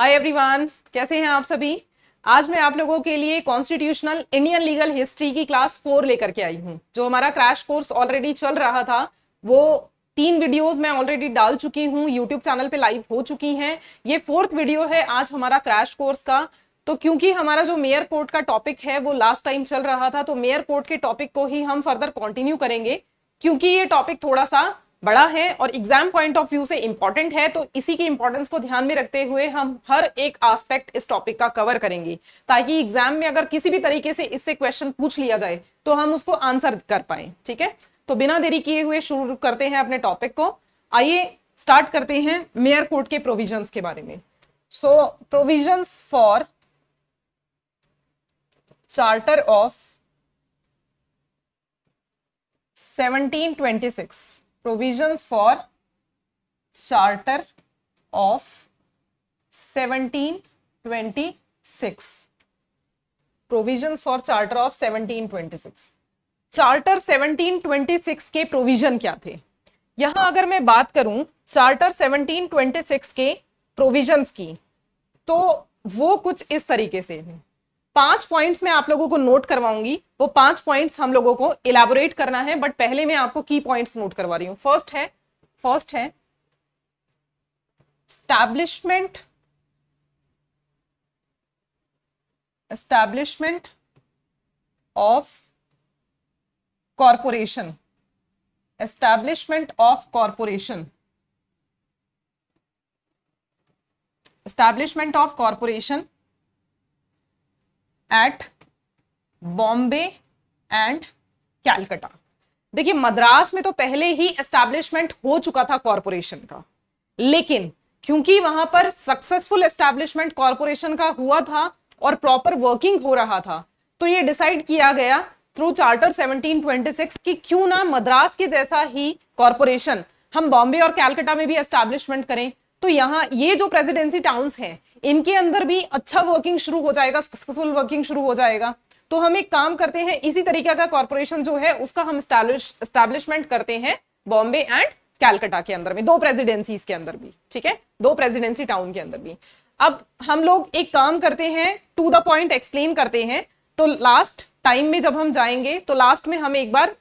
Hi everyone कैसे हैं आप सभी आज मैं आप लोगों के लिए कॉन्स्टिट्यूशनल इंडियन लीगल हिस्ट्री की क्लास फोर लेकर के आई हूँ जो हमारा क्रैश कोर्स ऑलरेडी चल रहा था वो तीन वीडियोस मैं ऑलरेडी डाल चुकी हूँ यूट्यूब चैनल पे लाइव हो चुकी हैं ये फोर्थ वीडियो है आज हमारा क्रैश कोर्स का तो क्योंकि हमारा जो मेयर कोर्ट का टॉपिक है वो लास्ट टाइम चल रहा था तो मेयर कोर्ट के टॉपिक को ही हम फर्दर कंटिन्यू करेंगे क्योंकि ये टॉपिक थोड़ा सा बड़ा है और एग्जाम पॉइंट ऑफ व्यू से इंपॉर्टेंट है तो इसी की इंपॉर्टेंस को ध्यान में रखते हुए हम हर एक आस्पेक्ट इस टॉपिक का कवर करेंगे ताकि एग्जाम में अगर किसी भी तरीके से इससे क्वेश्चन पूछ लिया जाए तो हम उसको आंसर कर पाए ठीक है तो बिना देरी किए हुए शुरू करते हैं अपने टॉपिक को आइए स्टार्ट करते हैं मेयर कोर्ट के प्रोविजन के बारे में so provision for charter of seventeen provisions for charter of 1726 provisions for charter of 1726 charter 1726 के प्रोविजन क्या थे यहां अगर मैं बात करूं चार्टर 1726 के प्रोविजंस की तो वो कुछ इस तरीके से थे पांच पॉइंट्स मैं आप लोगों को नोट करवाऊंगी वो पांच पॉइंट्स हम लोगों को इलाबोरेट करना है बट पहले मैं आपको की पॉइंट्स नोट करवा रही हूं फर्स्ट है फर्स्ट है establishment establishment of corporation establishment of corporation establishment of corporation at Bombay and Calcutta देखिए मद्रास में तो पहले ही एस्टैब्लिशमेंट हो चुका था कॉरपोरेशन का लेकिन क्योंकि वहां पर सक्सेसफुल एस्टैब्लिशमेंट कॉरपोरेशन का हुआ था और प्रॉपर वर्किंग हो रहा था तो ये डिसाइड किया गया थ्रू चार्टर 1726 कि क्यों ना मद्रास के जैसा ही कॉरपोरेशन हम बॉम्बे और कैलकटा में भी एस्टैब्लिशमेंट करें तो यहाँ ये जो प्रेसिडेंसी टाउन्स हैं इनके अंदर भी अच्छा वर्किंग शुरू हो जाएगा सक्सेसफुल वर्किंग शुरू हो जाएगा तो हम एक काम करते हैं इसी तरीके का कॉरपोरेशन जो है उसका हम स्टैब्लिशमेंट करते हैं बॉम्बे एंड कैलकटा के अंदर में दो प्रेजिडेंसी के अंदर भी ठीक है दो प्रेजिडेंसी टाउन के अंदर भी अब हम लोग एक काम करते हैं टू द पॉइंट एक्सप्लेन करते हैं तो लास्ट टाइम में जब हम जाएंगे तो लास्ट में हम एक बार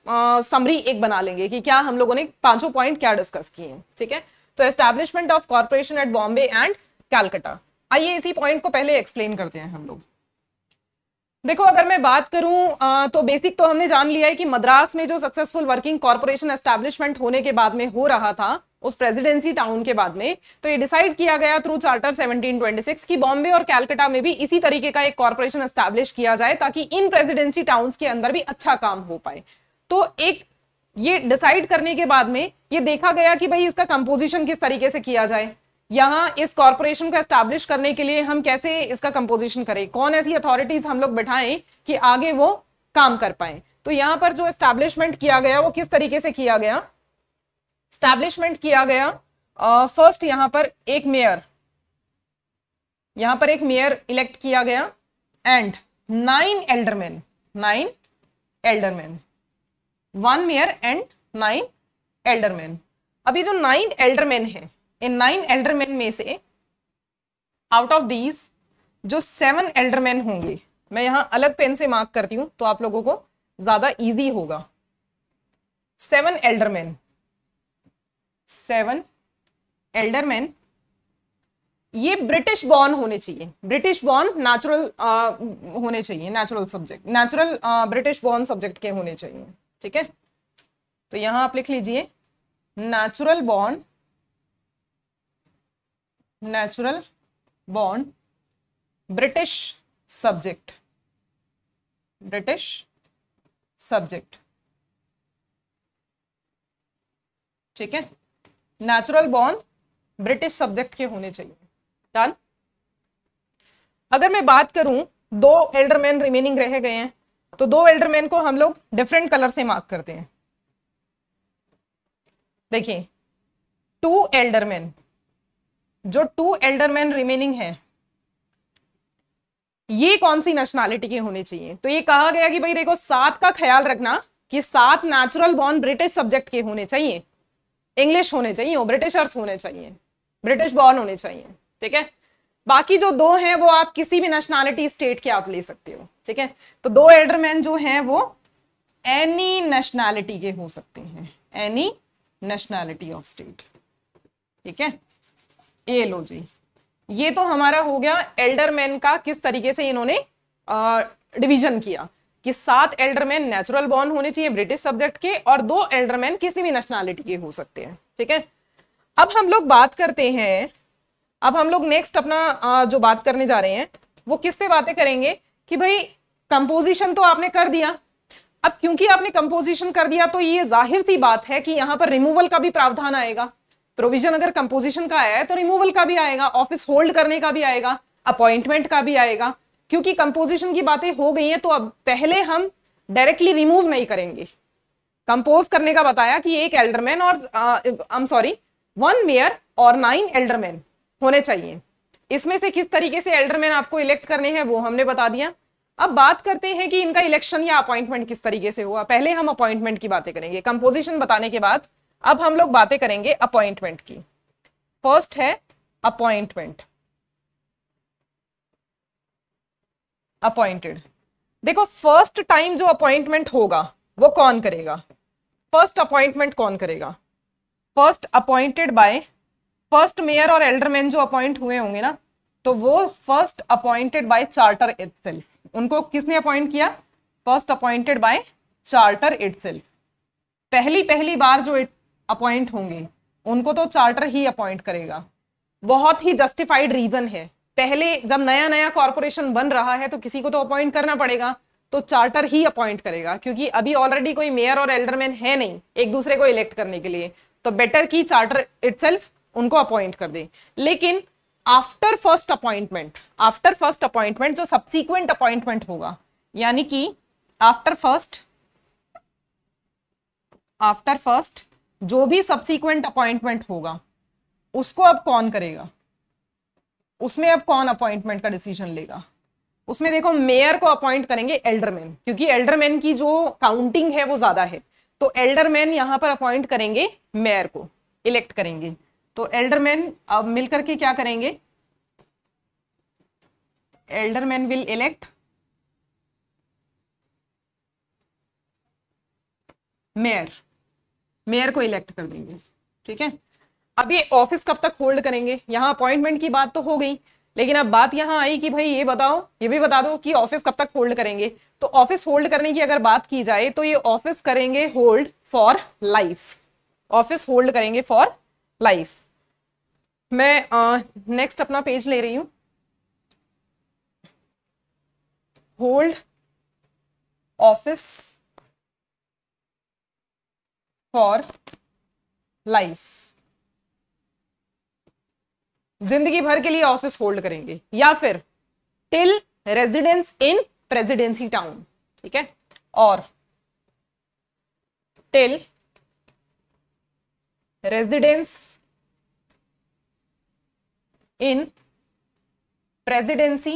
समरी एक बना लेंगे कि क्या हम लोगों ने पांचों पॉइंट क्या डिस्कस किए ठीक है तो establishment of corporation at Bombay and Calcutta आइए इसी पॉइंट को पहले एक्सप्लेन करते हैं हम लोग देखो अगर मैं बात करूं तो बेसिक तो हमने जान लिया है कि मद्रास में जो सक्सेसफुल वर्किंग कॉर्पोरेशन एस्टेब्लिशमेंट होने के बाद में हो रहा था उस प्रेसिडेंसी टाउन के बाद में तो ये डिसाइड किया गया थ्रू चार्टर 1726 कि बॉम्बे और कैलकटा में भी इसी तरीके का एक कॉर्पोरेशन एस्टेब्लिश किया जाए ताकि इन प्रेसिडेंसी टाउन के अंदर भी अच्छा काम हो पाए तो एक ये डिसाइड करने के बाद में ये देखा गया कि भाई इसका कंपोजिशन किस तरीके से किया जाए यहाँ इस कॉरपोरेशन को स्टैब्लिश करने के लिए हम कैसे इसका कंपोजिशन करें कौन ऐसी अथॉरिटीज हम लोग बैठाएं कि आगे वो काम कर पाए तो यहाँ पर जो एस्टैब्लिशमेंट किया गया वो किस तरीके से किया गया स्टैब्लिशमेंट किया गया फर्स्ट uh, यहाँ पर एक मेयर यहां पर एक मेयर इलेक्ट किया गया and nine alderman nine alderman one mayor and nine alderman अभी जो नाइन एल्डरमैन है इन नाइन एल्डरमैन में से आउट ऑफ दीज जो सेवन एल्डरमैन होंगे मैं यहां अलग पेन से मार्क करती हूं तो आप लोगों को ज्यादा इजी होगा सेवन एल्डरमैन सेवन एल्डरमैन ये ब्रिटिश बॉर्न होने चाहिए ब्रिटिश बॉर्न नेचुरल होने चाहिए natural subject natural British born subject के होने चाहिए ठीक है तो यहां आप लिख लीजिए natural bond natural bond British subject British subject ठीक है नेचुरल बॉन्ड ब्रिटिश सब्जेक्ट के होने चाहिए डन अगर मैं बात करूं दो एल्डरमैन रिमेनिंग रह गए हैं तो दो एल्डरमैन को हम लोग डिफरेंट कलर से मार्क करते हैं देखिए टू एल्डरमैन जो टू एल्डरमैन रिमेनिंग है ये कौन सी नेशनैलिटी के होने चाहिए तो ये कहा गया कि भाई देखो सात का ख्याल रखना कि सात नेचुरल बॉर्न ब्रिटिश सब्जेक्ट के होने चाहिए इंग्लिश होने चाहिए ब्रिटिशर्स होने चाहिए ब्रिटिश बॉर्न होने चाहिए ठीक है बाकी जो दो हैं वो आप किसी भी नेशनैलिटी स्टेट के आप ले सकते हो ठीक है तो दो एडरमैन जो हैं वो एनी नेशनैलिटी के हो सकते हैं एनी नेशनैलिटी ऑफ स्टेट ठीक है ये लो जी ये तो हमारा हो गया एल्डरमैन का किस तरीके से इन्होंने डिवीजन किया कि सात एल्डरमैन नेचुरल बॉर्न होने चाहिए ब्रिटिश सब्जेक्ट के और दो एल्डरमैन किसी भी नेशनैलिटी के हो सकते हैं ठीक है अब हम लोग बात करते हैं अब हम लोग नेक्स्ट अपना जो बात करने जा रहे हैं वो किस पे बातें करेंगे कि भाई कंपोजिशन तो आपने कर दिया अब क्योंकि आपने कंपोजिशन कर दिया तो ये जाहिर सी बात है कि यहाँ पर रिमूवल का भी प्रावधान आएगा प्रोविजन अगर कंपोजिशन का आया है तो रिमूवल का भी आएगा ऑफिस होल्ड करने का भी आएगा अपॉइंटमेंट का भी आएगा क्योंकि कंपोजिशन की बातें हो गई हैं तो अब पहले हम डायरेक्टली रिमूव नहीं करेंगे कंपोज करने का बताया कि एक एल्डरमैन और I am sorry one mayor और नाइन एल्डरमैन होने चाहिए इसमें से किस तरीके से एल्डरमैन आपको इलेक्ट करने हैं वो हमने बता दिया अब बात करते हैं कि इनका इलेक्शन या अपॉइंटमेंट किस तरीके से हुआ पहले हम अपॉइंटमेंट की बातें करेंगे कंपोजिशन बताने के बाद अब हम लोग बातें करेंगे अपॉइंटमेंट की फर्स्ट है अपॉइंटमेंट अपॉइंटेड देखो फर्स्ट टाइम जो अपॉइंटमेंट होगा वो कौन करेगा फर्स्ट अपॉइंटमेंट कौन करेगा first appointed by first mayor और एल्डरमैन जो अपॉइंट हुए होंगे ना तो वो first appointed by charter it उनको किसने अपॉइंट किया first appointed by charter it पहली पहली बार जो अपॉइंट होंगे उनको तो चार्टर ही अपॉइंट करेगा बहुत ही जस्टिफाइड रीजन है पहले जब नया नया कॉरपोरेशन बन रहा है तो किसी को तो अपॉइंट करना पड़ेगा तो चार्टर ही अपॉइंट करेगा क्योंकि अभी ऑलरेडी कोई मेयर और एल्डरमैन है नहीं एक दूसरे को इलेक्ट करने के लिए तो बेटर की चार्टर इट्सल्फ उनको अपॉइंट कर दें लेकिन after first appointment after first appointment जो सब्सिक्वेंट अपॉइंटमेंट होगा यानी कि आफ्टर फर्स्ट आफ्टर फर्स्ट जो भी सब्सिक्वेंट अपॉइंटमेंट होगा उसको अब कौन करेगा उसमें अब कौन अपॉइंटमेंट का डिसीजन लेगा उसमें देखो मेयर को अपॉइंट करेंगे एल्डरमैन क्योंकि एल्डरमैन की जो काउंटिंग है वो ज्यादा है तो एल्डरमैन यहां पर अपॉइंट करेंगे मेयर को इलेक्ट करेंगे तो एल्डरमैन अब मिलकर के क्या करेंगे alderman will elect mayor mayor को इलेक्ट कर देंगे ठीक है अब ये ऑफिस कब तक होल्ड करेंगे यहां अपॉइंटमेंट की बात तो हो गई लेकिन अब बात यहां आई कि भाई ये बताओ ये भी बता दो कि ऑफिस कब तक होल्ड करेंगे तो ऑफिस होल्ड करने की अगर बात की जाए तो ये ऑफिस करेंगे hold for life office hold करेंगे फॉर लाइफ मैं नेक्स्ट uh, अपना पेज ले रही हूं होल्ड ऑफिस फॉर लाइफ जिंदगी भर के लिए ऑफिस होल्ड करेंगे या फिर till residence in presidency town ठीक है और till residence in presidency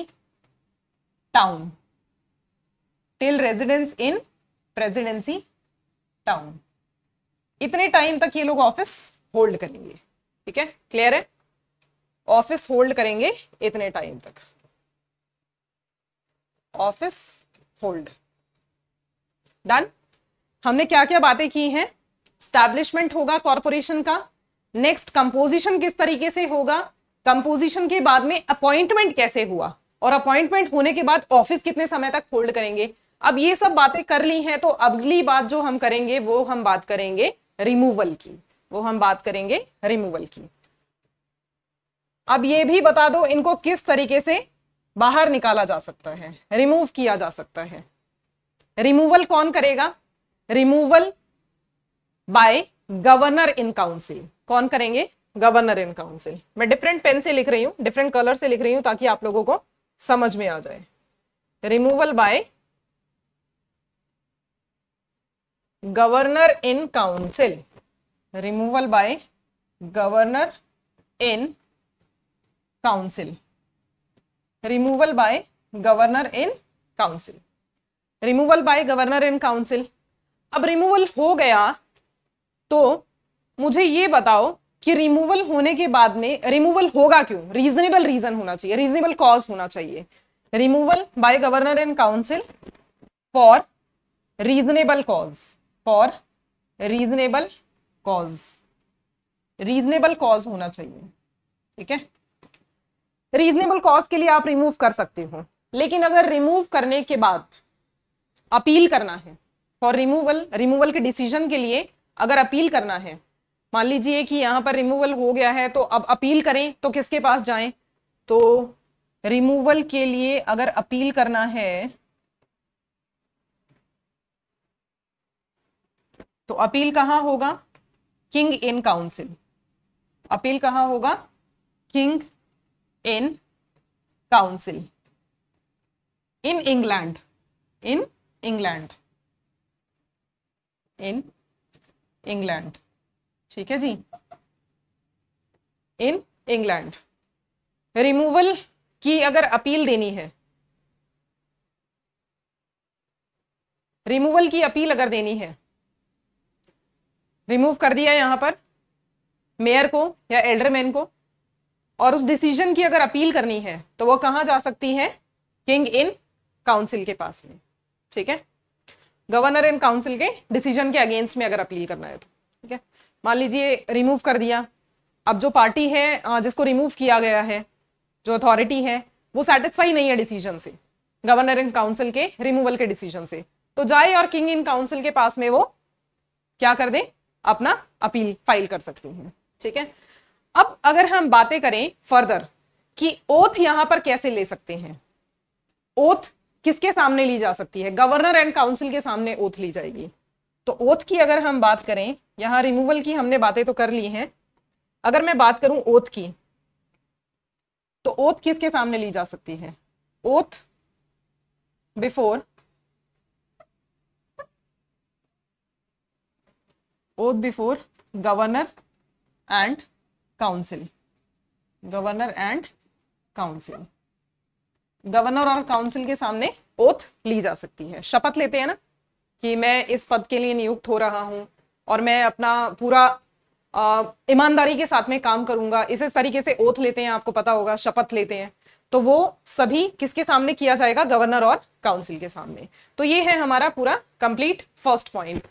town till residence in presidency town इतने टाइम तक ये लोग ऑफिस होल्ड करेंगे ठीक है क्लियर है ऑफिस होल्ड करेंगे इतने टाइम तक ऑफिस होल्ड डन हमने क्या क्या बातें की हैं स्टैब्लिशमेंट होगा कॉरपोरेशन का नेक्स्ट कंपोजिशन किस तरीके से होगा कंपोजिशन के बाद में अपॉइंटमेंट कैसे हुआ और अपॉइंटमेंट होने के बाद ऑफिस कितने समय तक होल्ड करेंगे अब ये सब बातें कर ली हैं तो अगली बात जो हम करेंगे वो हम बात करेंगे रिमूवल की वो हम बात करेंगे रिमूवल की अब ये भी बता दो इनको किस तरीके से बाहर निकाला जा सकता है रिमूव किया जा सकता है रिमूवल कौन करेगा removal by governor in council कौन करेंगे गवर्नर इन काउंसिल मैं डिफरेंट पेन से लिख रही हूं डिफरेंट कलर से लिख रही हूं ताकि आप लोगों को समझ में आ जाए removal by governor in council removal by governor in council removal by governor in council removal by governor in council अब रिमूवल हो गया तो मुझे ये बताओ कि रिमूवल होने के बाद में रिमूवल होगा क्यों रीजनेबल रीजन होना चाहिए रीजनेबल कॉज होना चाहिए removal by governor and council for reasonable cause for reasonable cause reasonable cause होना चाहिए ठीक है रीजनेबल कॉज के लिए आप रिमूव कर सकते हो लेकिन अगर रिमूव करने के बाद अपील करना है फॉर रिमूवल रिमूवल के डिसीजन के लिए अगर अपील करना है मान लीजिए कि यहाँ पर रिमूवल हो गया है तो अब अपील करें तो किसके पास जाएं तो रिमूवल के लिए अगर अपील करना है तो अपील कहाँ होगा किंग इन काउंसिल अपील कहाँ होगा king in council in England in England in England ठीक है जी इन इंग्लैंड रिमूवल की अगर अपील देनी है रिमूवल की अपील अगर देनी है रिमूव कर दिया यहां पर मेयर को या एल्डरमैन को और उस डिसीजन की अगर अपील करनी है तो वो कहां जा सकती है किंग इन काउंसिल के पास में ठीक है गवर्नर एंड काउंसिल के डिसीजन के अगेंस्ट में अगर अपील करना है तो ठीक है मान लीजिए रिमूव कर दिया अब जो पार्टी है जिसको रिमूव किया गया है जो अथॉरिटी है वो सेटिस्फाई नहीं है डिसीजन से गवर्नर इन काउंसिल के रिमूवल के डिसीजन से तो जाए और किंग इन काउंसिल के पास में वो क्या कर दे अपना अपील फाइल कर सकते हैं ठीक है अब अगर हम बातें करें फर्दर कि ओथ यहां पर कैसे ले सकते हैं ओथ किसके सामने ली जा सकती है गवर्नर एंड काउंसिल के सामने ओथ ली जाएगी तो ओथ की अगर हम बात करें यहां रिमूवल की हमने बातें तो कर ली हैं अगर मैं बात करूं ओथ की तो ओथ किसके सामने ली जा सकती है oath before oath before governor and council governor and council governor और काउंसिल के सामने ओथ ली जा सकती है शपथ लेते हैं ना कि मैं इस पद के लिए नियुक्त हो रहा हूं और मैं अपना पूरा ईमानदारी के साथ में काम करूंगा इस तरीके से ओथ लेते हैं आपको पता होगा शपथ लेते हैं तो वो सभी किसके सामने किया जाएगा गवर्नर और काउंसिल के सामने तो ये है हमारा पूरा कंप्लीट फर्स्ट पॉइंट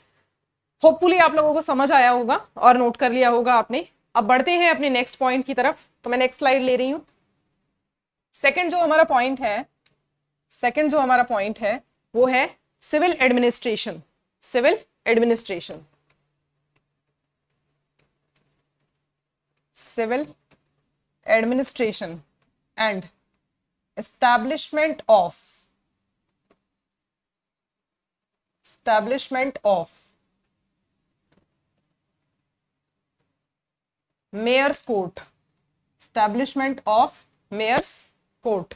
होपफुली आप लोगों को समझ आया होगा और नोट कर लिया होगा आपने अब बढ़ते हैं अपने नेक्स्ट पॉइंट की तरफ तो मैं नेक्स्ट स्लाइड ले रही हूँ सेकंड जो हमारा पॉइंट है सेकंड जो हमारा पॉइंट है वो है civil administration civil administration civil administration and establishment of establishment of mayor's court establishment of mayor's court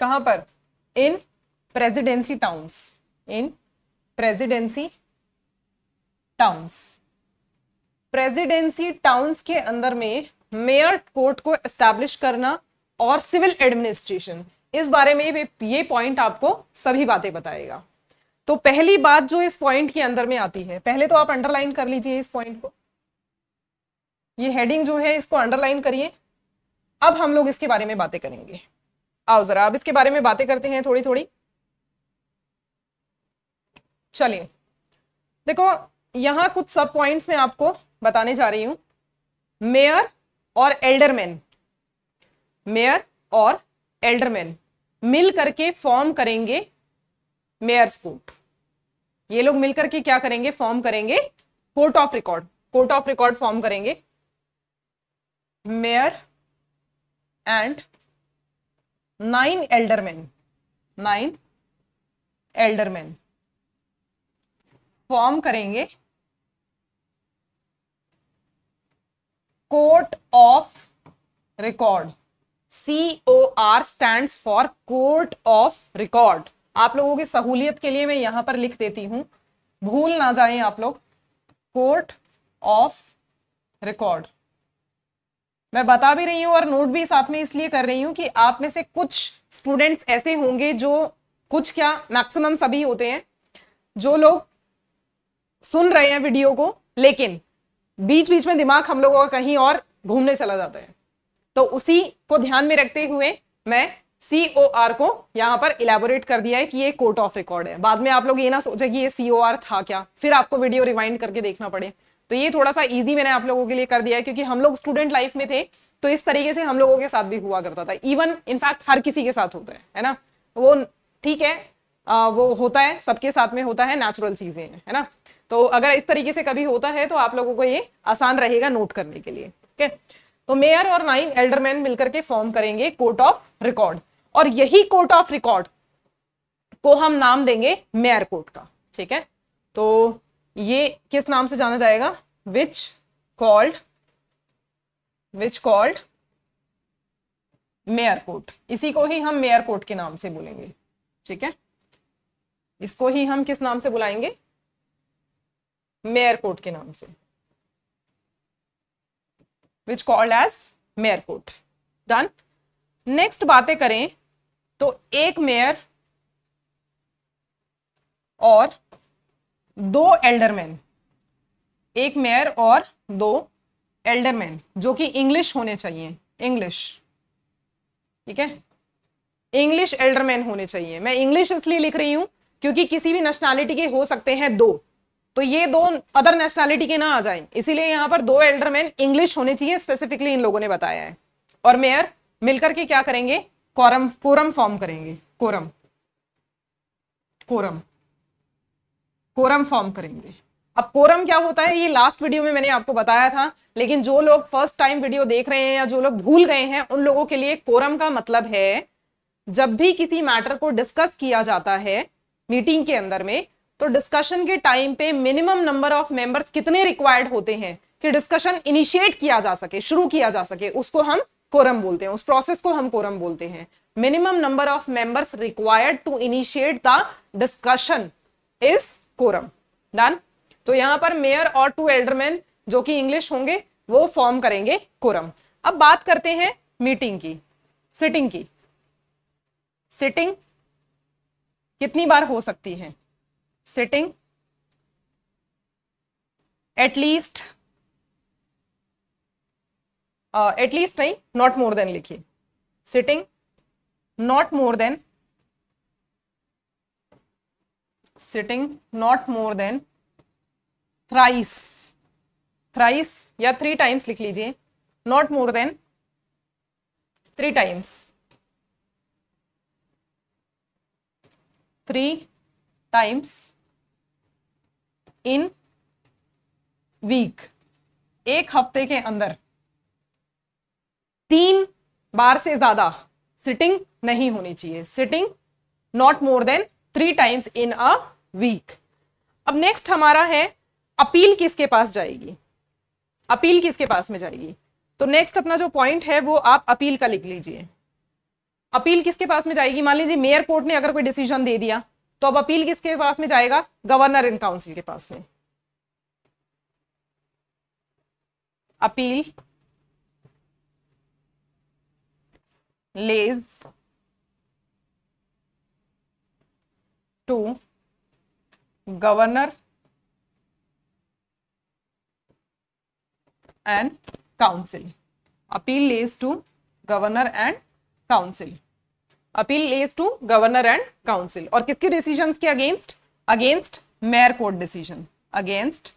कहां पर in presidency towns in presidency towns presidency towns के अंदर में मेयर कोर्ट को एस्टैब्लिश करना और सिविल एडमिनिस्ट्रेशन इस बारे में ये पॉइंट आपको सभी बातें बताएगा तो पहली बात जो इस पॉइंट के अंदर में आती है पहले तो आप अंडरलाइन कर लीजिए इस पॉइंट को ये हेडिंग जो है इसको अंडरलाइन करिए अब हम लोग इसके बारे में बातें करेंगे आओ जरा अब इसके बारे में बातें करते हैं थोड़ी थोड़ी चलिए देखो यहां कुछ सब पॉइंट्स में आपको बताने जा रही हूं मेयर और एल्डरमैन मेयर और एल्डरमैन मिल करके फॉर्म करेंगे मेयर्स कोर्ट ये लोग मिलकर के क्या करेंगे फॉर्म करेंगे court of record court of record form करेंगे mayor and nine alderman nine alderman form करेंगे court of record C O R stand for court of record आप लोगों की सहूलियत के लिए मैं यहां पर लिख देती हूं भूल ना जाए आप लोग कोर्ट ऑफ रिकॉर्ड मैं बता भी रही हूँ और नोट भी साथ में इसलिए कर रही हूँ कि आप में से कुछ स्टूडेंट्स ऐसे होंगे जो कुछ क्या मैक्सिमम सभी होते हैं जो लोग सुन रहे हैं वीडियो को लेकिन बीच बीच में दिमाग हम लोगों का कहीं और घूमने चला जाता है तो उसी को ध्यान में रखते हुए मैं सी ओ आर को यहाँ पर इलेबोरेट कर दिया है कि ये कोर्ट ऑफ रिकॉर्ड है बाद में आप लोग ये ना सोचे कि ये सी ओ आर था क्या फिर आपको वीडियो रिवाइंड करके देखना पड़े तो ये थोड़ा सा ईजी मैंने आप लोगों के लिए कर दिया है क्योंकि हम लोग स्टूडेंट लाइफ में थे तो इस तरीके से हम लोगों के साथ भी हुआ करता था इवन इनफैक्ट हर किसी के साथ होता है है ना वो ठीक है आ, वो होता है सबके साथ में होता है नेचुरल चीजें है ना तो अगर इस तरीके से कभी होता है तो आप लोगों को ये आसान रहेगा नोट करने के लिए ठीक है तो मेयर और नाइन एल्डरमैन मिलकर के फॉर्म करेंगे कोर्ट ऑफ रिकॉर्ड और यही कोर्ट ऑफ रिकॉर्ड को हम नाम देंगे मेयर कोर्ट का ठीक है तो ये किस नाम से जाना जाएगा which called which called mayor court इसी को ही हम मेयर कोर्ट के नाम से बोलेंगे ठीक है इसको ही हम किस नाम से बुलाएंगे मेयर कोर्ट के नाम से which called as mayor court done next बातें करें तो एक मेयर और दो एल्डरमैन एक मेयर और दो एल्डरमैन जो कि इंग्लिश होने चाहिए इंग्लिश ठीक है इंग्लिश एल्डरमैन होने चाहिए मैं इंग्लिश इसलिए लिख रही हूं क्योंकि किसी भी नेशनैलिटी के हो सकते हैं दो तो ये दो अदर नेशनैलिटी के ना आ जाए इसीलिए यहां पर दो एल्डरमैन इंग्लिश होने चाहिए स्पेसिफिकली इन लोगों ने बताया है और मेयर मिलकर के क्या करेंगे कोरम कोरम फॉर्म करेंगे कोरम कोरम कोरम फॉर्म करेंगे अब कोरम क्या होता है ये लास्ट वीडियो में मैंने आपको बताया था लेकिन जो लोग फर्स्ट टाइम वीडियो देख रहे हैं या जो लोग भूल गए हैं उन लोगों के लिए कोरम का मतलब है जब भी किसी मैटर को डिस्कस किया जाता है मीटिंग के अंदर में तो डिस्कशन के टाइम पे मिनिमम नंबर ऑफ मेंबर्स कितने रिक्वायर्ड होते हैं कि डिस्कशन इनिशिएट किया जा सके शुरू किया जा सके उसको हम कोरम बोलते हैं उस प्रोसेस को हम कोरम बोलते हैं minimum number of members required to initiate the discussion is quorum done तो यहां पर मेयर और टू एल्डरमैन जो कि इंग्लिश होंगे वो फॉर्म करेंगे कोरम अब बात करते हैं मीटिंग की सिटिंग की सिटिंग कितनी बार हो सकती है सिटिंग एटलीस्ट एटलीस्ट नहीं नॉट मोर देन लिखिए sitting not more than sitting not more than thrice thrice या three times लिख लीजिए not more than three times three times in week एक हफ्ते के अंदर तीन बार से ज्यादा सिटिंग नहीं होनी चाहिए sitting not more than three times in a week अब नेक्स्ट हमारा है अपील किसके पास जाएगी अपील किसके पास में जाएगी तो नेक्स्ट अपना जो पॉइंट है वो आप अपील का लिख लीजिए अपील किसके पास में जाएगी मान लीजिए मेयर कोर्ट ने अगर कोई डिसीजन दे दिया तो अब अपील किसके पास में जाएगा गवर्नर इन काउंसिल के पास में appeal lays to governor and council appeal lays to governor and council appeal lays to governor and council और किसके डिसीजन के against against mayor court decision against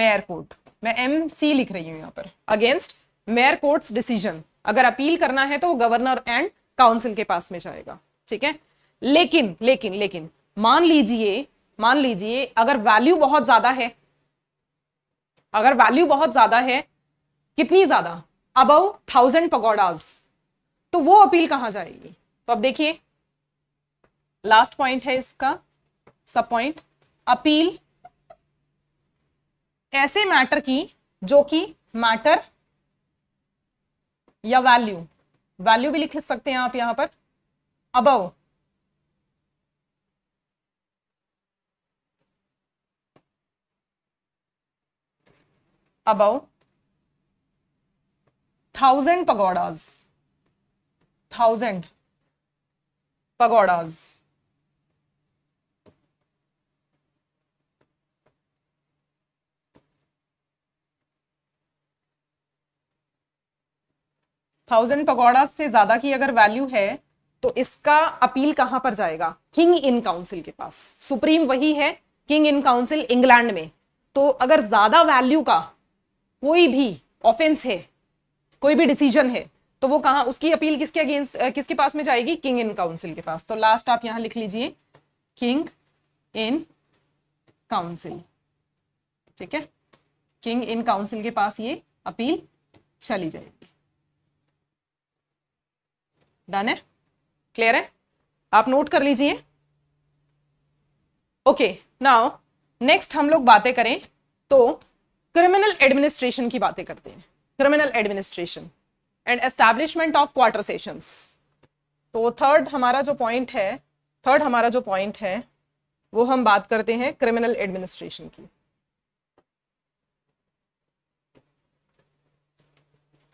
mayor court मैं एम सी लिख रही हूं यहां पर अगेंस्ट मेयर कोर्ट्स डिसीजन अगर अपील करना है तो वो गवर्नर एंड काउंसिल के पास में जाएगा ठीक है लेकिन लेकिन लेकिन मान लीजिए मान लीजिए अगर वैल्यू बहुत ज्यादा है अगर वैल्यू बहुत ज्यादा है कितनी ज्यादा अब थाउजेंड पगोडाज तो वो अपील कहां जाएगी तो अब देखिए लास्ट पॉइंट है इसका सब पॉइंट अपील ऐसे मैटर की जो कि मैटर या वैल्यू वैल्यू भी लिख सकते हैं आप यहां पर above about thousand pagodas. Thousand pagodas. Thousand pagoda से ज्यादा की अगर वैल्यू है तो इसका अपील कहां पर जाएगा किंग इन काउंसिल के पास सुप्रीम वही है किंग इन काउंसिल इंग्लैंड में तो अगर ज्यादा वैल्यू का कोई भी ऑफेंस है कोई भी डिसीजन है तो वो कहा उसकी अपील किसके अगेंस्ट किसके पास में जाएगी किंग इन काउंसिल के पास तो लास्ट आप यहां लिख लीजिए किंग इन काउंसिल ठीक है किंग इन काउंसिल के पास ये अपील चली जाएगी डन है क्लियर है आप नोट कर लीजिए ओके नाउ नेक्स्ट हम लोग बातें करें तो क्रिमिनल एडमिनिस्ट्रेशन की बातें करते हैं criminal administration and establishment of quarter sessions तो थर्ड हमारा जो पॉइंट है थर्ड हमारा जो पॉइंट है वो हम बात करते हैं क्रिमिनल एडमिनिस्ट्रेशन की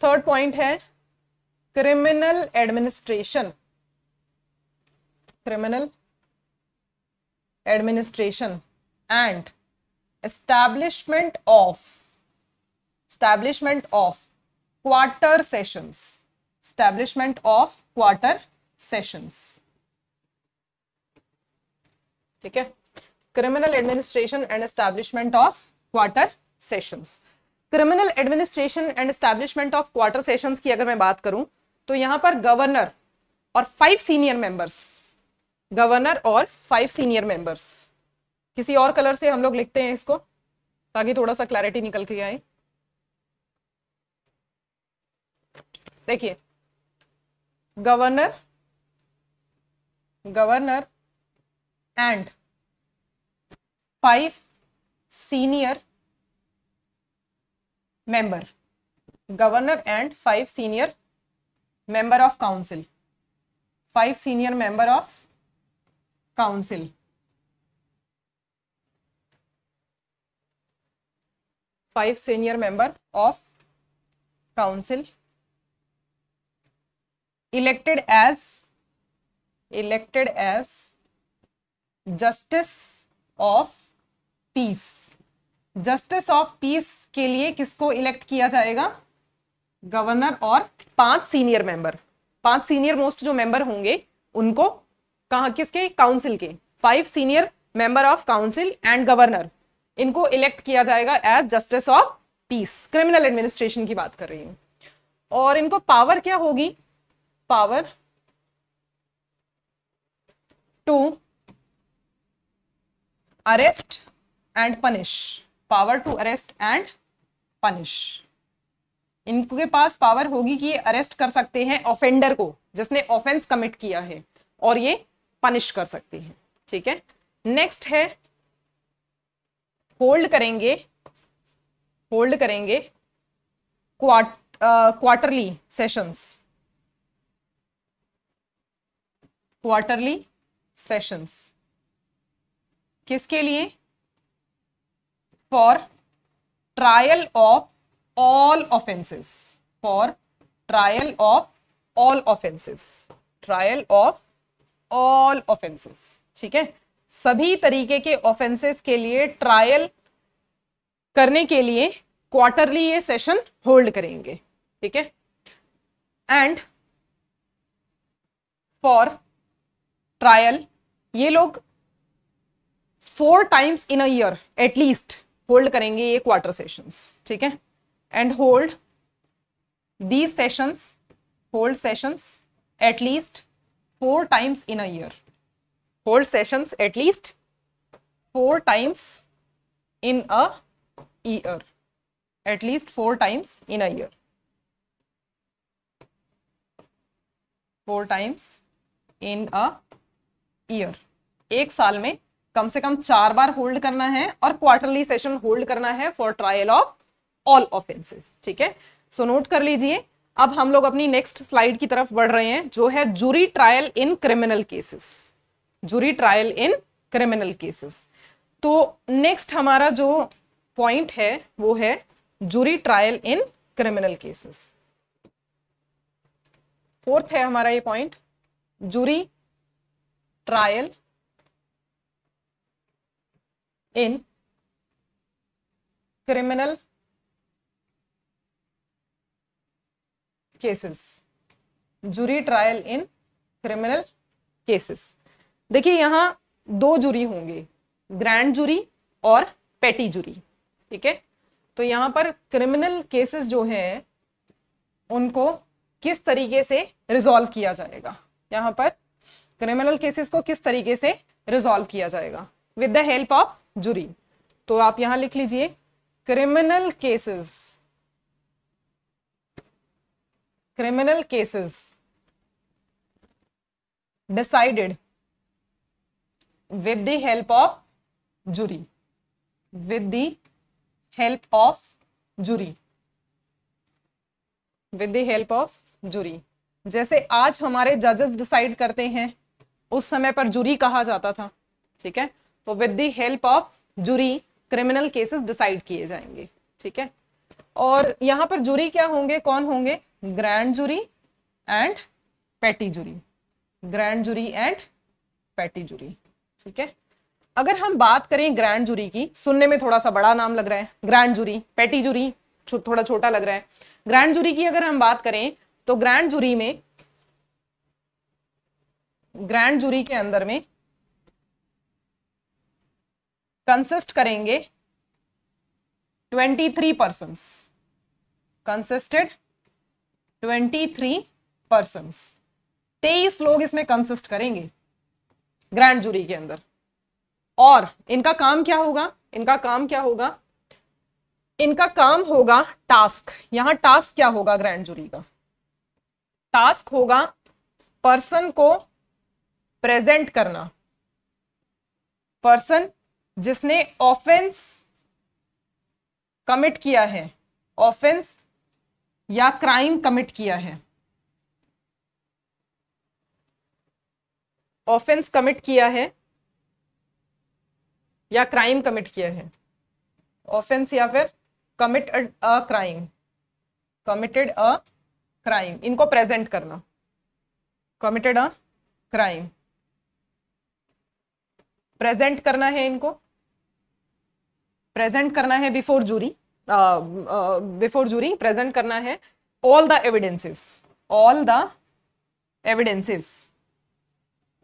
थर्ड पॉइंट है criminal administration criminal administration and establishment of establishment of quarter sessions establishment of quarter sessions ठीक है criminal administration and establishment of quarter sessions criminal administration and establishment of quarter sessions की अगर मैं बात करूं तो यहां पर गवर्नर और फाइव सीनियर मेंबर्स गवर्नर और फाइव सीनियर मेंबर्स किसी और कलर से हम लोग लिखते हैं इसको ताकि थोड़ा सा क्लैरिटी निकल के आए देखिए governor governor and five senior member governor and five senior member of council five senior member of council five senior member of council elected as elected as justice of peace justice of peace के लिए किसको elect किया जाएगा governor और पांच सीनियर member पांच senior most जो मेंबर होंगे उनको कहा किसके काउंसिल के five senior member of council and governor इनको इलेक्ट किया जाएगा as justice of peace criminal administration की बात कर रही हूं और इनको पावर क्या होगी power to arrest and punish power to arrest and punish इनके पास पावर होगी कि ये अरेस्ट कर सकते हैं ऑफेंडर को जिसने ऑफेंस कमिट किया है और ये पनिश कर सकते हैं ठीक है नेक्स्ट है होल्ड करेंगे होल्ड करेंगे क्वार्टरली सेशंस क्वार्टरली सेशंस किसके लिए for trial of all offences for trial of all offences trial of all offences ठीक है सभी तरीके के ऑफेंसेस के लिए ट्रायल करने के लिए क्वार्टरली ये सेशन होल्ड करेंगे ठीक है एंड फॉर ट्रायल ये लोग four times in a year at least hold करेंगे ये क्वार्टर सेशंस ठीक है and hold these sessions hold sessions at least four times in a year hold sessions at least four times in a year at least four times in a year four times in a year एक साल में कम से कम चार बार hold करना है और quarterly session hold करना है for trial of all offences ठीक है सो नोट कर लीजिए अब हम लोग अपनी नेक्स्ट स्लाइड की तरफ बढ़ रहे हैं जो है jury trial in criminal cases jury trial in criminal cases तो नेक्स्ट हमारा जो पॉइंट है वो है jury trial in criminal cases fourth है हमारा ये point jury trial in criminal cases jury trial in criminal cases देखिए यहाँ दो जूरी होंगे ग्रैंड जूरी और पेटी जूरी ठीक है तो यहाँ पर क्रिमिनल केसेस जो हैं उनको किस तरीके से रिजॉल्व किया जाएगा यहाँ पर क्रिमिनल केसेस को किस तरीके से रिजॉल्व किया जाएगा विद द हेल्प ऑफ जुरी तो आप यहाँ लिख लीजिए criminal cases criminal cases decided with the help of jury with the help of jury with the help of jury जैसे आज हमारे जजेस डिसाइड करते हैं उस समय पर जूरी कहा जाता था ठीक है तो with the help of jury criminal cases decide किए जाएंगे ठीक है और यहां पर जूरी क्या होंगे कौन होंगे grand jury and petty jury grand jury and petty jury ठीक है अगर हम बात करें ग्रैंड जूरी की सुनने में थोड़ा सा बड़ा नाम लग रहा है ग्रैंड जूरी पेटी जूरी छो, थोड़ा छोटा लग रहा है ग्रैंड जूरी की अगर हम बात करें तो ग्रैंड जूरी में ग्रैंड जूरी के अंदर में कंसिस्ट करेंगे twenty three person consisted twenty three person तेईस लोग इसमें कंसिस्ट करेंगे ग्रैंड जूरी के अंदर और इनका काम क्या होगा इनका काम क्या होगा इनका काम होगा टास्क यहां टास्क क्या होगा ग्रैंड जूरी का टास्क होगा पर्सन को प्रेजेंट करना पर्सन जिसने ऑफेंस कमिट किया है ऑफेंस या क्राइम कमिट किया है ऑफेंस कमिट किया है या क्राइम कमिट किया है ऑफेंस या फिर commit a crime committed a crime इनको प्रेजेंट करना कमिटेड अ क्राइम प्रेजेंट करना है इनको प्रेजेंट करना है before jury before jury present करना है all the evidences all the evidences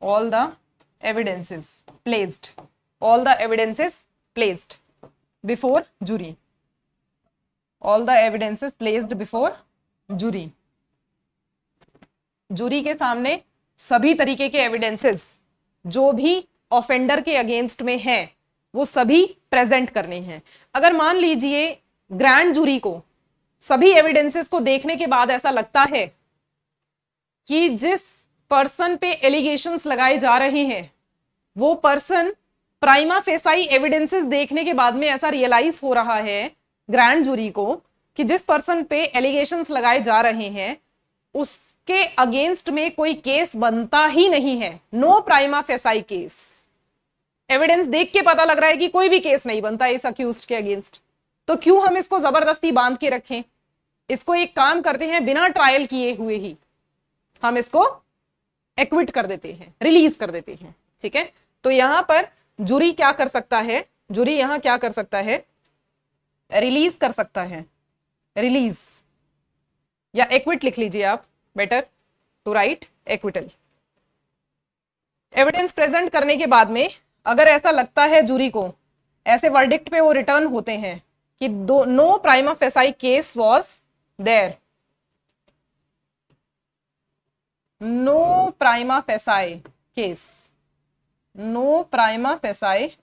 all the evidences placed all the evidences placed before jury all the evidences placed before jury jury के सामने सभी तरीके के evidences जो भी ऑफेंडर के अगेंस्ट में हैं वो सभी प्रेजेंट करने हैं अगर मान लीजिए ग्रैंड जूरी को सभी एविडेंसेस को देखने के बाद ऐसा लगता है कि जिस पर्सन पे एलिगेशन लगाए जा रहे हैं वो पर्सन प्राइमा फेसाई एविडेंसेस देखने के बाद में ऐसा रियलाइज हो रहा है ग्रैंड जूरी को कि जिस पर्सन पे एलिगेशन लगाए जा रहे हैं उसके अगेंस्ट में कोई केस बनता ही नहीं है no prima facie case evidence देख के पता लग रहा है कि कोई भी केस नहीं बनता इस अक्यूज के अगेंस्ट तो क्यों हम इसको जबरदस्ती बांध के रखें इसको एक काम करते हैं बिना ट्रायल किए हुए ही हम इसको एक्विट कर देते हैं रिलीज कर देते हैं ठीक है तो यहां पर जूरी क्या कर सकता है जूरी यहां क्या कर सकता है रिलीज कर सकता है रिलीज या एक्विट लिख लीजिए आप better to write acquittal evidence present करने के बाद में अगर ऐसा लगता है जूरी को ऐसे वर्डिक्ट पे वो रिटर्न होते हैं कि दो no prima facie case was there no prima facie case no prima facie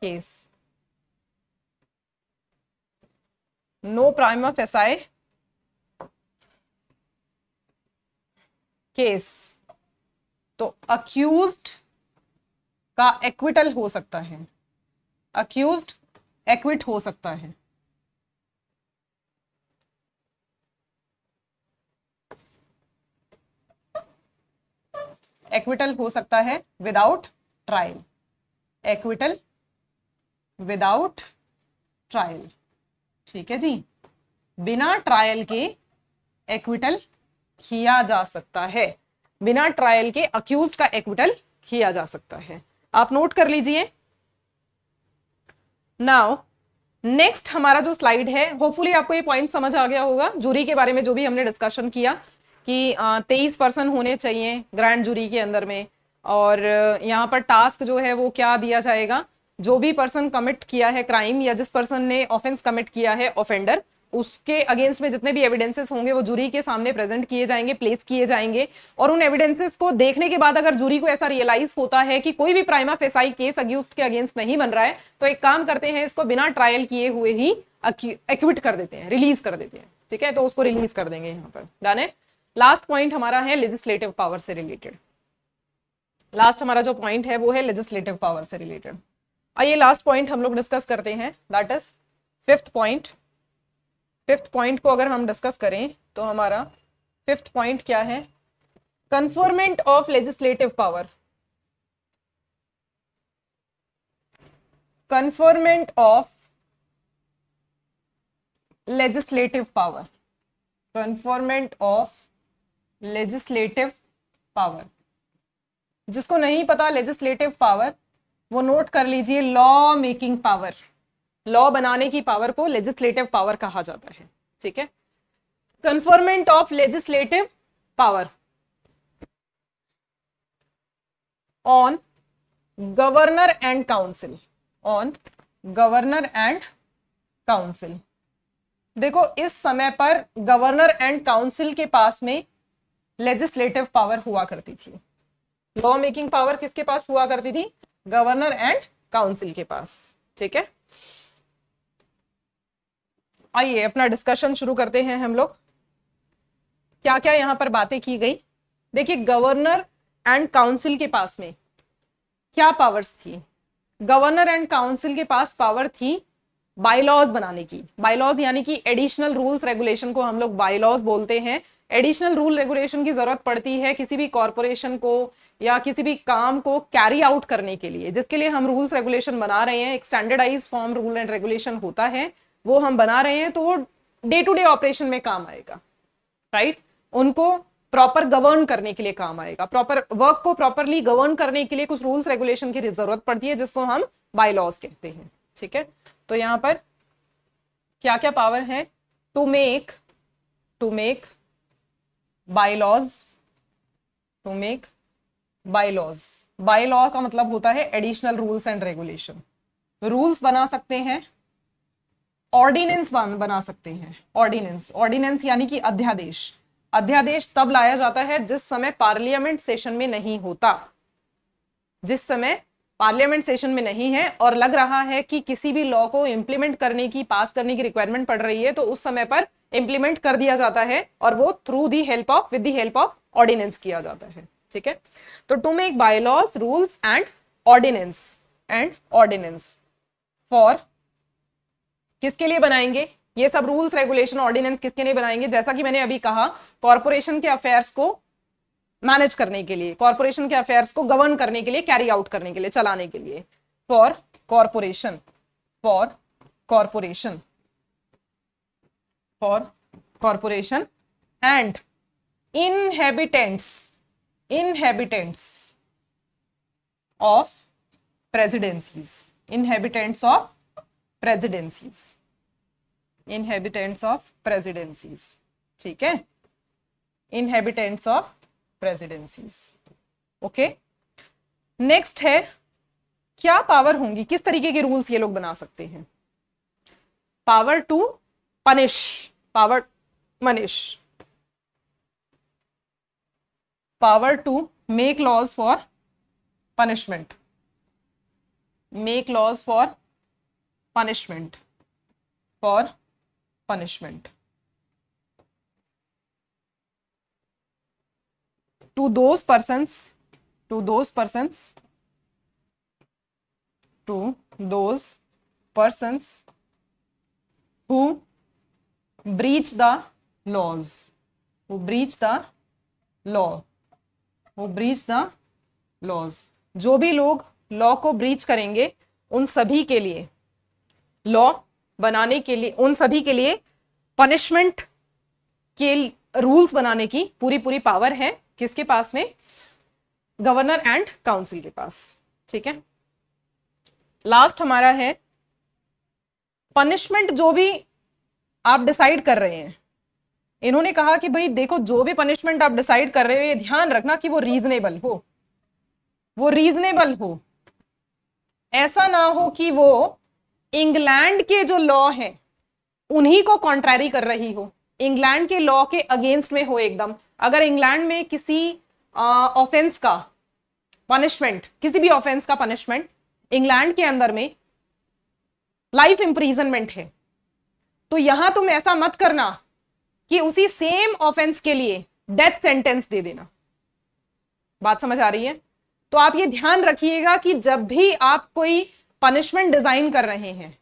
case no prima facie case तो अक्यूज्ड का एक्विटल हो सकता है अक्यूज्ड एक्विट हो सकता है एक्विटल हो सकता है without trial acquittal without trial ठीक है जी बिना ट्रायल के एक्विटल किया जा सकता है बिना ट्रायल के अक्यूज का एक्विटल किया जा सकता है आप नोट कर लीजिए नाउ नेक्स्ट हमारा जो स्लाइड है होपफुली आपको ये पॉइंट समझ आ गया होगा जूरी के बारे में जो भी हमने डिस्कशन किया कि तेईस पर्सन होने चाहिए ग्रैंड जूरी के अंदर में और यहाँ पर टास्क जो है वो क्या दिया जाएगा जो भी पर्सन कमिट किया है क्राइम या जिस पर्सन ने ऑफेंस कमिट किया है ऑफेंडर उसके अगेंस्ट में जितने भी एविडेंसेस होंगे वो जूरी के सामने प्रेजेंट किए जाएंगे प्लेस किए जाएंगे और उन एविडेंसेस को देखने के बाद अगर जूरी को ऐसा रियलाइज होता है कि कोई भी प्राइमा फेसाई केस अग्यूस्ट के अगेंस्ट नहीं बन रहा है तो एक काम करते हैं इसको बिना ट्रायल किए हुए ही एक्विट कर देते हैं रिलीज कर देते हैं ठीक है तो उसको रिलीज कर देंगे यहाँ पर डन है लास्ट पॉइंट हमारा है लेजिस्लेटिव पावर से रिलेटेड लास्ट हमारा जो पॉइंट है वो है लेजिस्लेटिव पावर से रिलेटेड आइए लास्ट पॉइंट हम लोग डिस्कस करते हैं that is fifth point fifth point को अगर हम डिस्कस करें तो हमारा फिफ्थ पॉइंट क्या है conferment of legislative power conferment of legislative power conferment of legislative power जिसको नहीं पता लेजिस्लेटिव पावर वो नोट कर लीजिए लॉ मेकिंग पावर लॉ बनाने की पावर को लेजिस्लेटिव पावर कहा जाता है ठीक है conferment of legislative power on governor and council on governor and council देखो इस समय पर गवर्नर एंड काउंसिल के पास में लेजिस्लेटिव पावर हुआ करती थी लॉ मेकिंग पावर किसके पास हुआ करती थी गवर्नर एंड काउंसिल के पास ठीक है आइए अपना डिस्कशन शुरू करते हैं हम लोग क्या क्या यहां पर बातें की गई देखिए गवर्नर एंड काउंसिल के पास में क्या पावर्स थी गवर्नर एंड काउंसिल के पास पावर थी बायलॉज बनाने की बायलॉज यानी कि एडिशनल रूल्स रेगुलेशन को हम लोग बायलॉज बोलते हैं एडिशनल रूल रेगुलेशन की जरूरत पड़ती है किसी भी कॉरपोरेशन को या किसी भी काम को कैरी आउट करने के लिए जिसके लिए हम रूल्स रेगुलेशन बना रहे हैं एक standardise form rule and regulation होता है वो हम बना रहे हैं तो वो डे टू डे ऑपरेशन में काम आएगा राइट right? उनको प्रॉपर गवर्न करने के लिए काम आएगा प्रॉपर वर्क को प्रॉपरली गवर्न करने के लिए कुछ रूल्स रेगुलेशन की जरूरत पड़ती है जिसको हम बायलॉज कहते हैं ठीक है तो यहां पर क्या क्या पावर है to make to make bylaws to make bylaws bylaw का मतलब होता है additional rules and regulation rules बना सकते हैं ऑर्डिनेंस बना सकते हैं ऑर्डिनेंस ऑर्डिनेंस यानी कि अध्यादेश अध्यादेश तब लाया जाता है जिस समय पार्लियामेंट सेशन में नहीं होता जिस समय पार्लियामेंट सेशन में नहीं है और लग रहा है कि किसी भी लॉ को इम्प्लीमेंट करने की पास करने की रिक्वायरमेंट पड़ रही है तो उस समय पर इम्प्लीमेंट कर दिया जाता है और वो through the help of with the help of ordinance किया जाता है ठीक है तो to make bylaws rules and ordinance and ordinance for किसके लिए बनाएंगे ये सब रूल्स रेगुलेशन ऑर्डिनेंस किसके लिए बनाएंगे जैसा कि मैंने अभी कहा कॉरपोरेशन के अफेयर्स को मैनेज करने के लिए कॉरपोरेशन के अफेयर्स को गवर्न करने के लिए कैरी आउट करने के लिए चलाने के लिए for corporation for corporation for corporation and inhabitants inhabitants of presidencies inhabitants of presidencies inhabitants of presidencies ठीक है inhabitants of presidencies okay next है क्या पावर होंगी किस तरीके के रूल्स ये लोग बना सकते हैं power to punish power punish power to make laws for punishment make laws for punishment for punishment to those persons to those persons to those persons who breach the laws who breach the law who breach the laws जो भी लोग law को breach करेंगे उन सभी के लिए law बनाने के लिए उन सभी के लिए पनिशमेंट के रूल्स बनाने की पूरी पूरी पावर है किसके पास में गवर्नर एंड काउंसिल के पास ठीक है लास्ट हमारा है पनिशमेंट जो भी आप डिसाइड कर रहे हैं इन्होंने कहा कि भाई देखो जो भी पनिशमेंट आप डिसाइड कर रहे हो ये ध्यान रखना कि वो रीजनेबल हो वो रीजनेबल हो ऐसा ना हो कि वो इंग्लैंड के जो लॉ है उन्हीं को कॉन्ट्रैरी कर रही हो इंग्लैंड के लॉ के अगेंस्ट में हो एकदम अगर इंग्लैंड में किसी ऑफेंस का पनिशमेंट किसी भी ऑफेंस का पनिशमेंट इंग्लैंड के अंदर में लाइफ इंप्रीजनमेंट है तो यहां तुम ऐसा मत करना कि उसी सेम ऑफेंस के लिए डेथ सेंटेंस दे देना बात समझ आ रही है तो आप ये ध्यान रखिएगा कि जब भी आप कोई पनिशमेंट डिजाइन कर रहे हैं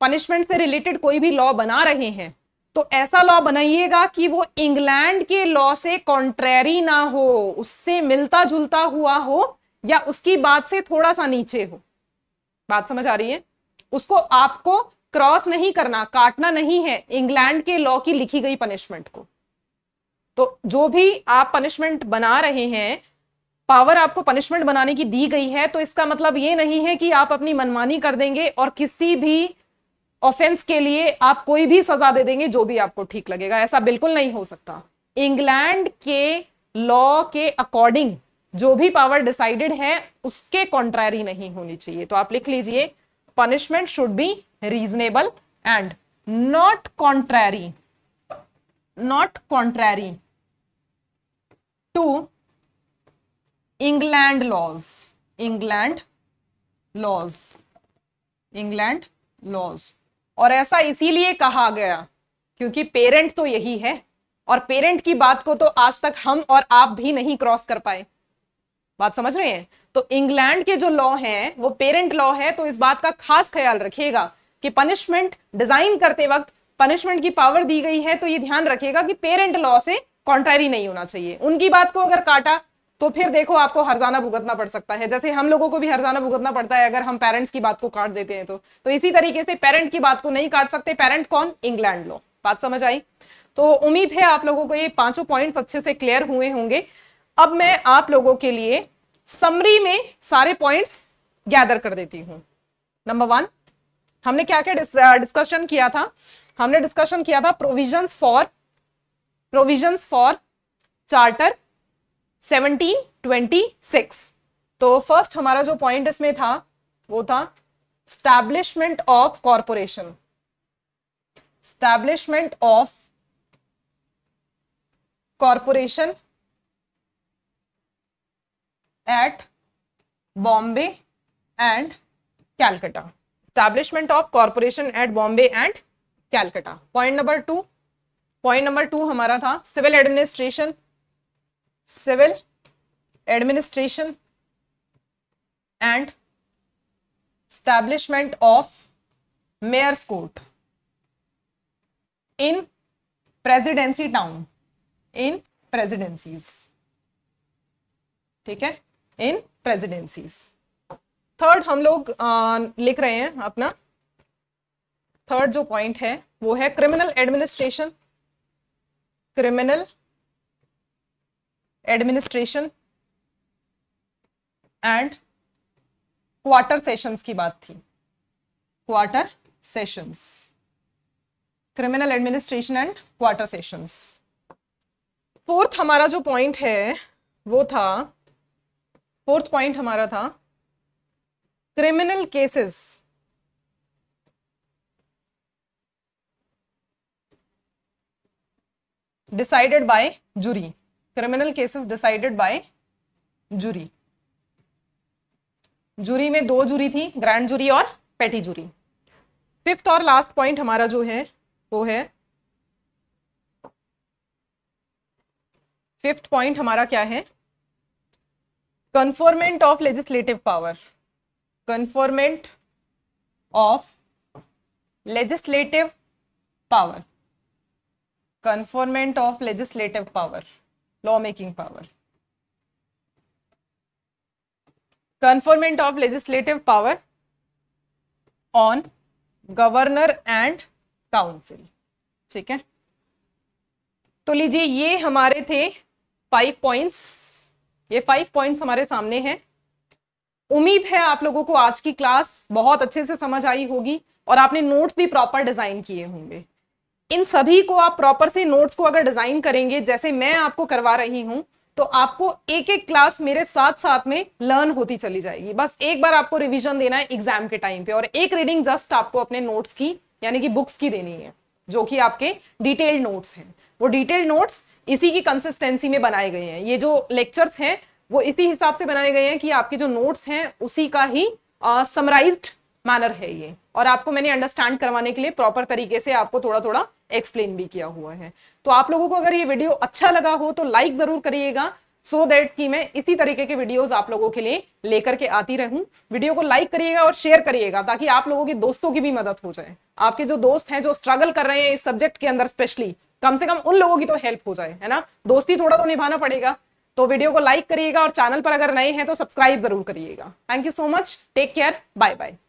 पनिशमेंट से रिलेटेड कोई भी लॉ बना रहे हैं तो ऐसा लॉ बनाइएगा कि वो इंग्लैंड के लॉ से कॉन्ट्रेरी ना हो उससे मिलता जुलता हुआ हो या उसकी बात से थोड़ा सा नीचे हो बात समझ आ रही है उसको आपको क्रॉस नहीं करना काटना नहीं है इंग्लैंड के लॉ की लिखी गई पनिशमेंट को तो जो भी आप पनिशमेंट बना रहे हैं पावर आपको पनिशमेंट बनाने की दी गई है तो इसका मतलब ये नहीं है कि आप अपनी मनमानी कर देंगे और किसी भी ऑफेंस के लिए आप कोई भी सजा दे देंगे जो भी आपको ठीक लगेगा ऐसा बिल्कुल नहीं हो सकता इंग्लैंड के लॉ के अकॉर्डिंग जो भी पावर डिसाइडेड है उसके कॉन्ट्रारी नहीं होनी चाहिए तो आप लिख लीजिए punishment should be reasonable and not contrary not contrary to England laws England laws England laws और ऐसा इसीलिए कहा गया क्योंकि पेरेंट तो यही है और पेरेंट की बात को तो आज तक हम और आप भी नहीं क्रॉस कर पाए बात समझ रहे हैं तो इंग्लैंड के जो लॉ है वो पेरेंट लॉ है तो इस बात का खास ख्याल रखिएगा कि पनिशमेंट डिजाइन करते वक्त पनिशमेंट की पावर दी गई है तो ये ध्यान रखिएगा कि पेरेंट लॉ से कॉन्ट्रेरी नहीं होना चाहिए उनकी बात को अगर काटा तो फिर देखो आपको हरजाना भुगतना पड़ सकता है जैसे हम लोगों को भी हरजाना भुगतना पड़ता है अगर हम पेरेंट्स की बात को काट देते हैं तो तो इसी तरीके से पेरेंट की बात को नहीं काट सकते पेरेंट कौन इंग्लैंड लो बात समझ आई तो उम्मीद है आप लोगों को ये पांचों पॉइंट्स अच्छे से क्लियर हुए होंगे अब मैं आप लोगों के लिए समरी में सारे पॉइंट्स गैदर कर देती हूं नंबर वन हमने क्या क्या डिस्कशन किया था हमने डिस्कशन किया था provisions for provisions for charter 1726 twenty six तो फर्स्ट हमारा जो पॉइंट इसमें था वो था establishment of corporation establishment of corporation at Bombay and Calcutta establishment of corporation at Bombay and Calcutta point number two point number two हमारा था civil administration civil administration and establishment of mayor's court in presidency town in presidencies ठीक है इन प्रेजिडेंसीज third हम लोग लिख रहे हैं अपना थर्ड जो पॉइंट है वो है criminal administration criminal administration and quarter sessions की बात थी quarter sessions criminal administration and quarter sessions fourth हमारा जो पॉइंट है वो था फोर्थ पॉइंट हमारा था criminal cases decided by jury criminal cases decided by jury jury में दो जूरी थी ग्रैंड जूरी और पेटी जूरी फिफ्थ और लास्ट पॉइंट हमारा जो है वो है फिफ्थ पॉइंट हमारा क्या है conferment of legislative power conferment of legislative power conferment of legislative power law making power conferment of legislative power on governor and council ठीक है तो लीजिए ये हमारे थे फाइव पॉइंट्स ये फाइव पॉइंट्स हमारे सामने हैं उम्मीद है आप लोगों को आज की क्लास बहुत अच्छे से समझ आई होगी और आपने नोट्स भी प्रॉपर डिजाइन किए होंगे इन सभी को आप प्रॉपर से नोट्स को अगर डिजाइन करेंगे जैसे मैं आपको करवा रही हूं तो आपको एक एक क्लास मेरे साथ साथ में लर्न होती चली जाएगी बस एक बार आपको रिवीजन देना है एग्जाम के टाइम पे और एक रीडिंग जस्ट आपको अपने नोट्स की यानी कि बुक्स की देनी है जो कि आपके डिटेल्ड नोट्स हैं वो डिटेल्ड नोट्स इसी की कंसिस्टेंसी में बनाए गए हैं ये जो लेक्चर्स हैं वो इसी हिसाब से बनाए गए हैं कि आपके जो नोट्स हैं उसी का ही समराइज्ड मैनर है ये और आपको मैंने अंडरस्टैंड करवाने के लिए प्रॉपर तरीके से आपको थोड़ा थोड़ा एक्सप्लेन भी किया हुआ है तो आप लोगों को अगर ये वीडियो अच्छा लगा हो तो लाइक जरूर करिएगा सो so दैट कि मैं इसी तरीके के वीडियोस आप लोगों के लिए लेकर के आती रहूं वीडियो को लाइक करिएगा और शेयर करिएगा ताकि आप लोगों के दोस्तों की भी मदद हो जाए आपके जो दोस्त हैं जो स्ट्रगल कर रहे हैं इस सब्जेक्ट के अंदर स्पेशली कम से कम उन लोगों की तो हेल्प हो जाए है ना दोस्ती थोड़ा तो निभाना पड़ेगा तो वीडियो को लाइक करिएगा और चैनल पर अगर नए हैं तो सब्सक्राइब जरूर करिएगा thank you so much take care bye bye